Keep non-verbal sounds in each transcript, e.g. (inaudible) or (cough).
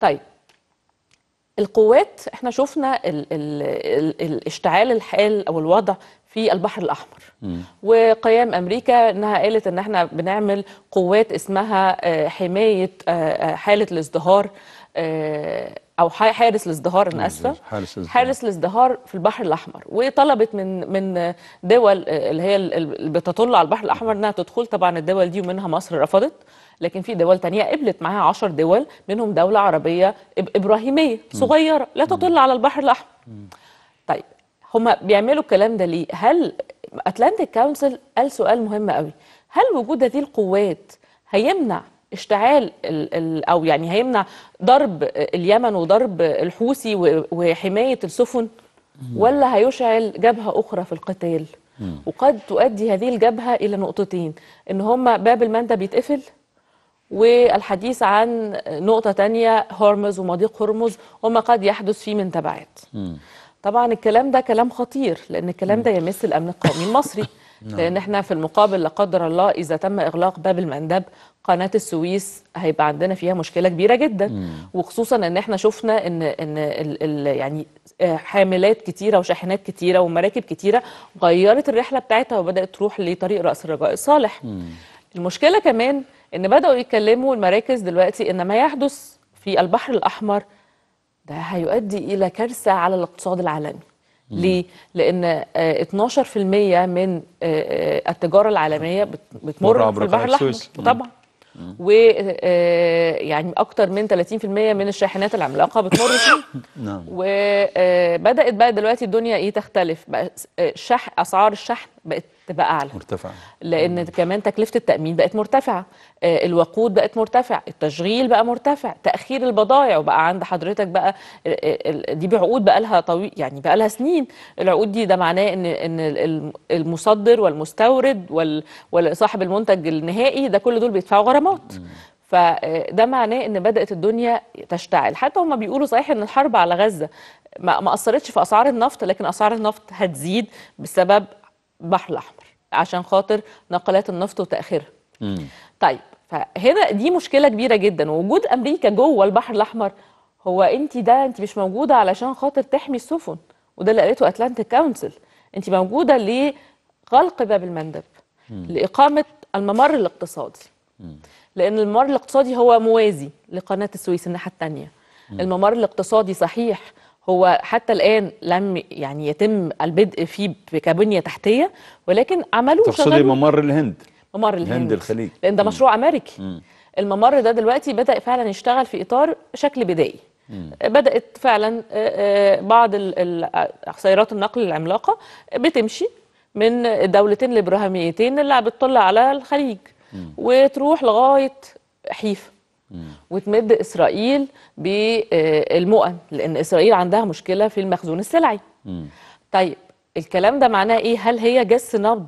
طيب القوات احنا شفنا ال ال ال الاشتعال الحال او الوضع في البحر الاحمر مم. وقيام امريكا انها قالت ان احنا بنعمل قوات اسمها آه، حمايه آه، آه، حاله الازدهار او حارس الازدهار انا اسفه حارس الازدهار في البحر الاحمر وطلبت من من دول اللي هي اللي بتطل على البحر الاحمر انها تدخل طبعا الدول دي ومنها مصر رفضت لكن في دول تانية قبلت معاها 10 دول منهم دولة عربية إبراهيمية صغيرة لا تطل على البحر الأحمر طيب هما بيعملوا الكلام ده ليه هل أتلانتيك كونسل قال سؤال مهم قوي هل وجود هذه القوات هيمنع اشتعال او يعني هيمنع ضرب اليمن وضرب الحوثي وحمايه السفن ولا هيشعل جبهه اخرى في القتال وقد تؤدي هذه الجبهه الى نقطتين ان هم باب المندب بيتقفل والحديث عن نقطه تانية هرمز ومضيق هرمز وما قد يحدث فيه من تبعات طبعا الكلام ده كلام خطير لان الكلام ده يمس الامن القومي المصري (laughs) نعم. لان احنا في المقابل لا قدر الله اذا تم اغلاق باب المندب قناه السويس هيبقى عندنا فيها مشكله كبيره جدا مم. وخصوصا ان احنا شفنا ان ان ال ال يعني آه، حاملات كتيره وشاحنات كتيره ومراكب كتيره غيرت الرحله بتاعتها وبدات تروح لطريق راس الرجاء الصالح مم. المشكله كمان ان بداوا يتكلموا المراكز دلوقتي ان ما يحدث في البحر الاحمر ده هيؤدي الى كارثه على الاقتصاد العالمي ليه؟ لأن 12% آه، من آه، آه، التجارة العالمية بتمر عبر البحر الأحمر طبعا و يعني اكتر من 30% من الشاحنات العملاقه بتمر فيه (coughs) نعم وبدات بقى دلوقتي الدنيا ايه تختلف بقى شح اسعار الشحن بقت تبقى اعلى مرتفعه لان كمان تكلفه التامين بقت مرتفعه آه، الوقود بقت مرتفع التشغيل بقى مرتفع تاخير البضائع وبقى عند حضرتك بقى آه، آه، دي بعقود بقى لها طويل يعني بقى لها سنين العقود دي ده معناه ان ان المصدر والمستورد وصاحب المنتج النهائي ده كل دول بيدفعوا غرامات فده معناه ان بدات الدنيا تشتعل حتى هم بيقولوا صحيح ان الحرب على غزه ما اثرتش في اسعار النفط لكن اسعار النفط هتزيد بسبب البحر الاحمر عشان خاطر نقلات النفط وتاخيرها طيب فهنا دي مشكله كبيره جدا ووجود امريكا جوه البحر الاحمر هو انت ده انت مش موجوده علشان خاطر تحمي السفن وده اللي قالته اتلانتيك كونسل انت موجوده لغلق باب المندب لاقامه الممر الاقتصادي لان الممر الاقتصادي هو موازي لقناه السويس الناحيه الثانيه الممر الاقتصادي صحيح هو حتى الان لم يعني يتم البدء فيه كبنيه تحتيه ولكن عملوه تقصدي ممر الهند ممر الهند الهند الخليج لان ده مشروع امريكي مم. الممر ده دلوقتي بدا فعلا يشتغل في اطار شكل بدائي بدات فعلا آه، آه، بعض سيارات النقل العملاقه بتمشي من الدولتين الابراهيميتين اللي بتطل على الخليج مم. وتروح لغايه حيفا وتمد اسرائيل بالمؤن لان اسرائيل عندها مشكله في المخزون السلعي طيب الكلام ده معناه ايه هل هي جس نبض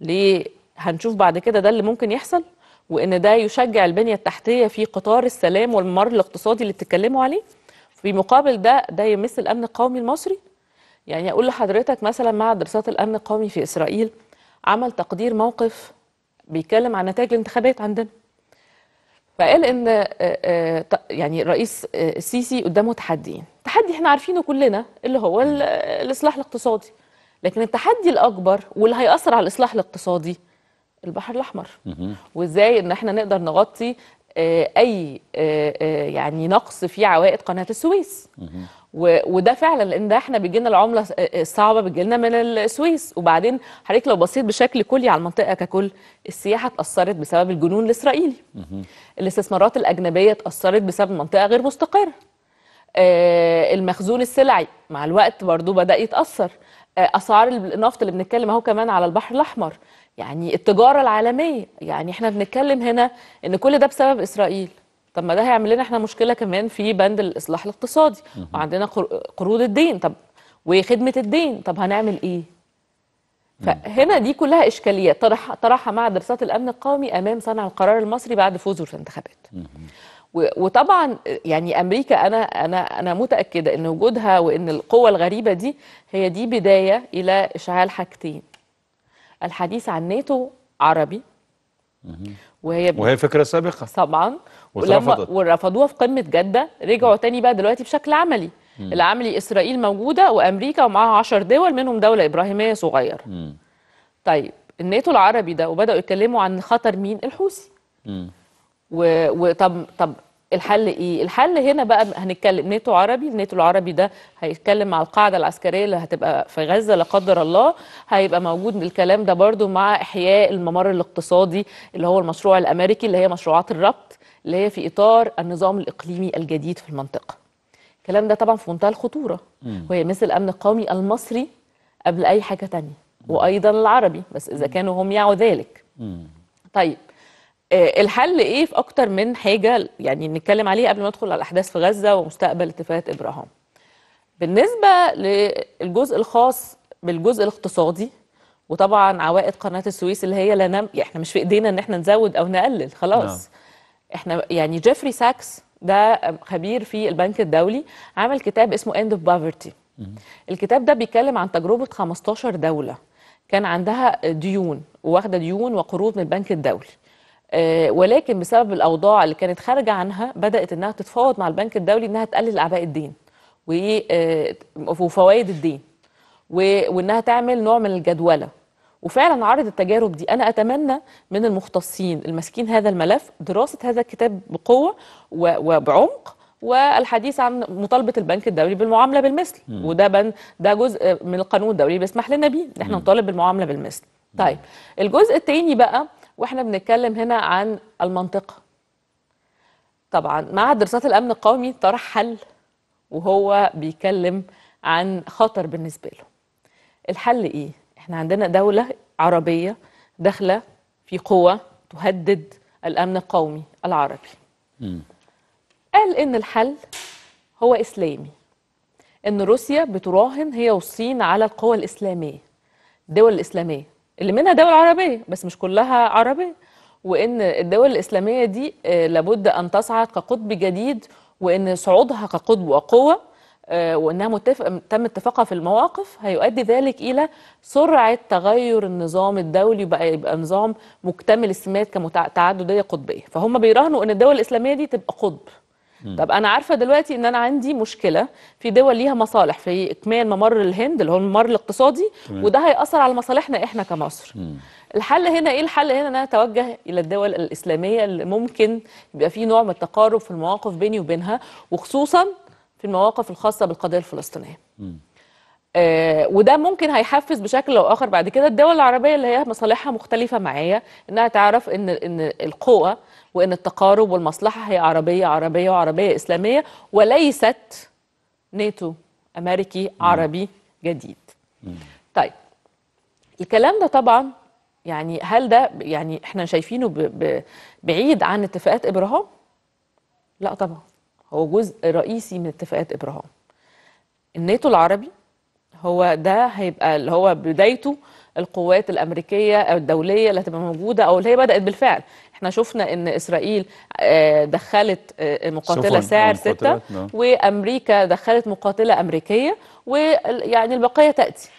ل هنشوف بعد كده ده اللي ممكن يحصل وان ده يشجع البنيه التحتيه في قطار السلام والممر الاقتصادي اللي بتتكلموا عليه في مقابل ده ده يمس الامن القومي المصري يعني اقول لحضرتك مثلا مع دراسات الامن القومي في اسرائيل عمل تقدير موقف بيتكلم عن نتائج الانتخابات عندنا فقال ان آه، آه، يعني الرئيس آه، السيسي قدامه تحديين تحدي احنا عارفينه كلنا اللي هو الاصلاح الاقتصادي لكن التحدي الاكبر واللي هياثر على الاصلاح الاقتصادي البحر الاحمر وازاي ان احنا نقدر نغطي اي يعني نقص في عوائد قناه السويس وده فعلا لان ده احنا بيجي لنا العمله الصعبه بتجي لنا من السويس وبعدين حضرتك لو بصيت بشكل كلي على المنطقه ككل السياحه اتاثرت بسبب الجنون الاسرائيلي الاستثمارات الاجنبيه اتاثرت بسبب منطقه غير مستقره آه، المخزون السلعي مع الوقت برضو بدا يتاثر آه، اسعار النفط اللي بنتكلم اهو كمان على البحر الاحمر يعني التجاره العالميه يعني احنا بنتكلم هنا ان كل ده بسبب اسرائيل طب ما ده هيعمل لنا احنا مشكله كمان في بند الاصلاح الاقتصادي وعندنا قروض الدين طب وخدمه الدين طب هنعمل ايه فهنا دي كلها اشكاليات طرح طرحها مع دراسات الامن القومي امام صنع القرار المصري بعد فوزه في الانتخابات وطبعا يعني امريكا انا انا انا متاكده ان وجودها وان القوه الغريبه دي هي دي بدايه الى اشعال حاجتين الحديث عن ناتو عربي وهي وهي فكره سابقه طبعا ورفضوها في قمه جده رجعوا تاني بقى دلوقتي بشكل عملي مم. العملي اسرائيل موجوده وامريكا ومعاها 10 دول منهم دوله ابراهيميه صغيره مم. طيب الناتو العربي ده وبداوا يتكلموا عن خطر مين الحوثي و... وطب طب الحل ايه؟ الحل هنا بقى هنتكلم ناتو عربي، ناتو العربي ده هيتكلم مع القاعده العسكريه اللي هتبقى في غزه لا قدر الله، هيبقى موجود الكلام ده برضو مع احياء الممر الاقتصادي اللي هو المشروع الامريكي اللي هي مشروعات الربط اللي هي في اطار النظام الاقليمي الجديد في المنطقه. الكلام ده طبعا في منتهى الخطوره وهي مثل الامن القومي المصري قبل اي حاجه ثانيه وايضا العربي بس اذا كانوا هم يعوا ذلك. طيب آه، الحل ايه في اكتر من حاجه يعني نتكلم عليها قبل ما ندخل على الاحداث في غزه ومستقبل اتفاقات ابراهام. بالنسبه للجزء الخاص بالجزء الاقتصادي وطبعا عوائد قناه السويس اللي هي لا نم... احنا مش في ايدينا ان احنا نزود او نقلل خلاص. لا. نعم. احنا يعني جيفري ساكس ده خبير في البنك الدولي عمل كتاب اسمه اند اوف بافرتي. الكتاب ده بيتكلم عن تجربه 15 دوله كان عندها ديون واخده ديون وقروض من البنك الدولي. آه، ولكن بسبب الاوضاع اللي كانت خارجه عنها بدات انها تتفاوض مع البنك الدولي انها تقلل اعباء الدين آه، وفوائد الدين وانها تعمل نوع من الجدوله وفعلا عرض التجارب دي انا اتمنى من المختصين الماسكين هذا الملف دراسه هذا الكتاب بقوه وبعمق والحديث عن مطالبه البنك الدولي بالمعامله بالمثل م. وده بن ده جزء من القانون الدولي بيسمح لنا بيه ان احنا نطالب بالمعامله بالمثل طيب الجزء الثاني بقى واحنا بنتكلم هنا عن المنطقه طبعا مع دراسات الامن القومي طرح حل وهو بيتكلم عن خطر بالنسبه له الحل ايه احنا عندنا دوله عربيه داخله في قوه تهدد الامن القومي العربي م. قال ان الحل هو اسلامي ان روسيا بتراهن هي والصين على القوى الاسلاميه الدول الاسلاميه اللي منها دول عربيه بس مش كلها عربيه وان الدول الاسلاميه دي آه، لابد ان تصعد كقطب جديد وان صعودها كقطب وقوه آه، وانها متفق تم اتفاقها في المواقف هيؤدي ذلك الى سرعه تغير النظام الدولي بقى يبقى نظام مكتمل السمات كتعدديه قطبيه فهم بيراهنوا ان الدول الاسلاميه دي تبقى قطب طب انا عارفه دلوقتي ان انا عندي مشكله في دول ليها مصالح في اكمال ممر الهند اللي هو الممر الاقتصادي م. وده هياثر على مصالحنا احنا كمصر مم. الحل هنا ايه الحل هنا ان انا اتوجه الى الدول الاسلاميه اللي ممكن يبقى في نوع من التقارب في المواقف بيني وبينها وخصوصا في المواقف الخاصه بالقضيه الفلسطينيه آه وده ممكن هيحفز بشكل او اخر بعد كده الدول العربيه اللي هي مصالحها مختلفه معايا انها تعرف ان ان القوه وان التقارب والمصلحه هي عربيه عربيه وعربيه اسلاميه وليست ناتو امريكي عربي جديد. طيب الكلام ده طبعا يعني هل ده يعني احنا شايفينه بعيد عن اتفاقات ابراهام؟ لا طبعا هو جزء رئيسي من اتفاقات ابراهام. الناتو العربي هو ده هيبقى اللي هو بدايته القوات الامريكيه الدوليه اللي هتبقى موجوده او اللي هي بدات بالفعل احنا شفنا ان اسرائيل آه، دخلت آه، مقاتله سعر ستة نعم. وامريكا دخلت مقاتله امريكيه ويعني البقيه تاتي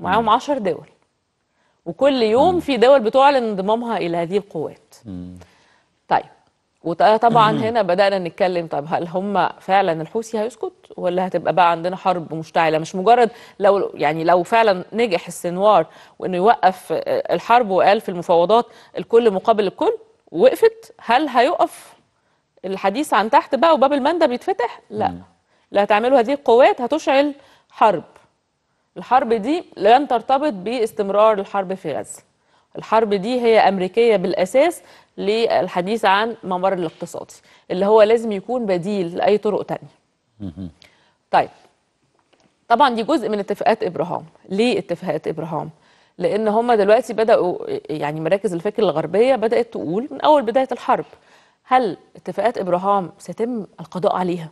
معاهم 10 دول وكل يوم في دول بتعلن انضمامها الى هذه القوات وطبعا هنا بدأنا نتكلم طب هل هم فعلا الحوثي هيسكت ولا هتبقى بقى عندنا حرب مشتعلة مش مجرد لو يعني لو فعلا نجح السنوار وانه يوقف الحرب وقال في المفاوضات الكل مقابل الكل وقفت هل هيقف الحديث عن تحت بقى وباب المندب يتفتح لا اللي هتعملوا هذه القوات هتشعل حرب الحرب دي لن ترتبط باستمرار الحرب في غزه الحرب دي هي أمريكية بالأساس للحديث عن ممر الاقتصادي اللي هو لازم يكون بديل لأي طرق تانية طيب طبعا دي جزء من اتفاقات إبراهام ليه اتفاقات إبراهام؟ لأن هم دلوقتي بدأوا يعني مراكز الفكر الغربية بدأت تقول من أول بداية الحرب هل اتفاقات إبراهام سيتم القضاء عليها؟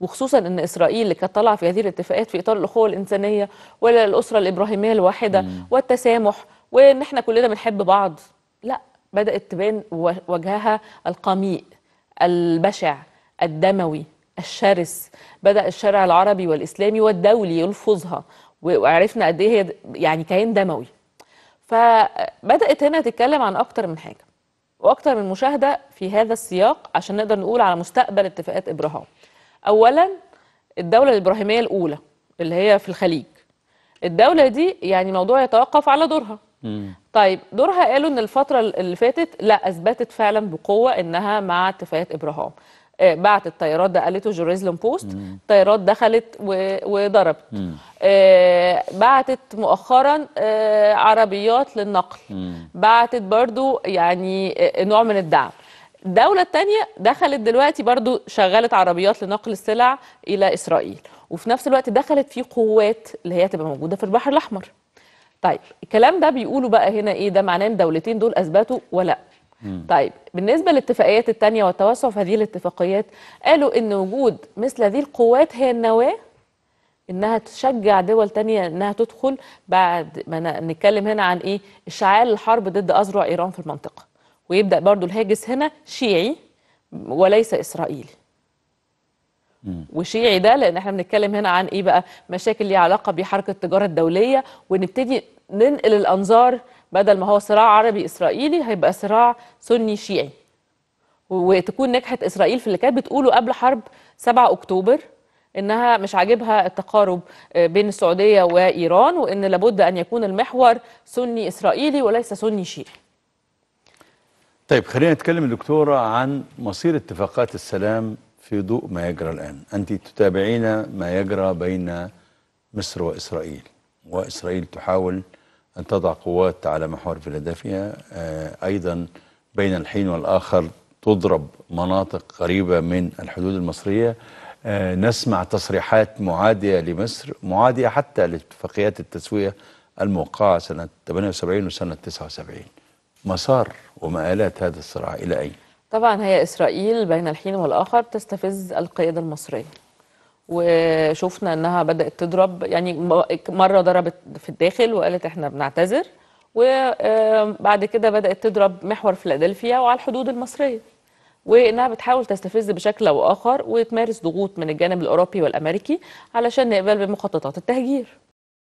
وخصوصا ان اسرائيل اللي كانت طالعه في هذه الاتفاقات في اطار الاخوه الانسانيه ولا الاسره الابراهيميه الواحده والتسامح وان احنا كلنا بنحب بعض لا بدات تبان وجهها القميء البشع الدموي الشرس بدا الشارع العربي والاسلامي والدولي يلفظها وعرفنا قد ايه هي يعني كيان دموي فبدات هنا تتكلم عن اكتر من حاجه واكتر من مشاهده في هذا السياق عشان نقدر نقول على مستقبل اتفاقات ابراهام اولا الدوله الابراهيميه الاولى اللي هي في الخليج الدوله دي يعني موضوع يتوقف على دورها مم. طيب دورها قالوا ان الفتره اللي فاتت لا اثبتت فعلا بقوه انها مع اتفاقيه ابراهام آه، بعت بعتت طيارات ده قالته جوريزلم بوست طيارات دخلت و... وضربت آه بعتت مؤخرا آه عربيات للنقل مم. بعتت برضو يعني آه، نوع من الدعم الدولة الثانية دخلت دلوقتي برضو شغلت عربيات لنقل السلع إلى إسرائيل وفي نفس الوقت دخلت في قوات اللي هي تبقى موجودة في البحر الأحمر طيب الكلام ده بيقولوا بقى هنا ايه ده معناه ان الدولتين دول اثبتوا ولا طيب بالنسبة للاتفاقيات الثانيه والتوسع في هذه الاتفاقيات قالوا ان وجود مثل هذه القوات هي النواه انها تشجع دول تانية انها تدخل بعد ما نتكلم هنا عن ايه اشعال الحرب ضد اذرع ايران في المنطقة ويبدأ برضو الهاجس هنا شيعي وليس اسرائيلي وشيعي ده لان احنا بنتكلم هنا عن ايه بقى مشاكل ليها علاقه بحركه التجاره الدوليه ونبتدي ننقل الانظار بدل ما هو صراع عربي اسرائيلي هيبقى صراع سني شيعي وتكون نجحت اسرائيل في اللي كانت بتقوله قبل حرب 7 اكتوبر انها مش عاجبها التقارب آه، بين السعوديه وايران وان لابد ان يكون المحور سني اسرائيلي وليس سني شيعي. طيب خلينا نتكلم دكتوره عن مصير اتفاقات السلام في ضوء ما يجرى الآن أنت تتابعين ما يجرى بين مصر وإسرائيل وإسرائيل تحاول أن تضع قوات على محور فيلادلفيا آه، أيضا بين الحين والآخر تضرب مناطق قريبة من الحدود المصرية آه، نسمع تصريحات معادية لمصر معادية حتى لاتفاقيات التسوية الموقعة سنة 78 وسنة 79 مسار ومآلات هذا الصراع إلى أين؟ طبعا هي إسرائيل بين الحين والآخر تستفز القيادة المصرية وشفنا انها بدات تضرب يعني مره ضربت في الداخل وقالت احنا بنعتذر وبعد كده بدات تضرب محور فيلادلفيا وعلى الحدود المصريه وانها بتحاول تستفز بشكل او اخر وتمارس ضغوط من الجانب الاوروبي والامريكي علشان نقبل بمخططات التهجير